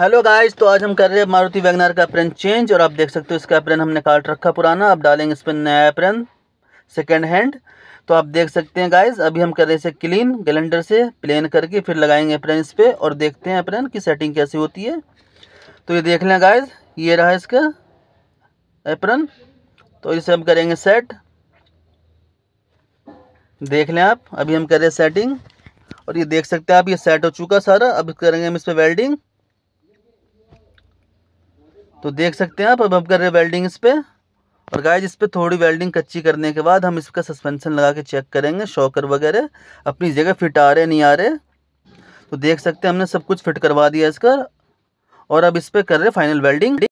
hello guys तो आज हम कर रहे हैं मारुति वैगनार का अप्रन चेंज और आप देख सकते हो इसका अप्रेन हमने काट रखा पुराना अब डालेंगे इस पर नया अप्रेन सेकेंड हैंड तो आप देख सकते हैं गाइस अभी हम कर रहे इसे क्लीन गलेंडर से प्लेन करके फिर लगाएंगे अप्रेन इस पर और देखते हैं अप्रन की सेटिंग कैसी होती है तो ये देख लें गाइज ये रहा इसका अप्रन तो इसे हम करेंगे सेट देख लें आप अभी हम कर रहे हैं सेटिंग और ये देख सकते हैं आप ये सेट हो चुका सारा अब करेंगे हम इस पर वेल्डिंग तो देख सकते हैं आप अब हम कर रहे हैं वेल्डिंग इस पर और गाइज इस पर थोड़ी वेल्डिंग कच्ची करने के बाद हम इसका सस्पेंशन लगा के चेक करेंगे शॉकर वगैरह अपनी जगह फिट आ रहे नहीं आ रहे तो देख सकते हैं हमने सब कुछ फिट करवा दिया इसका और अब इस पर कर रहे फाइनल वेल्डिंग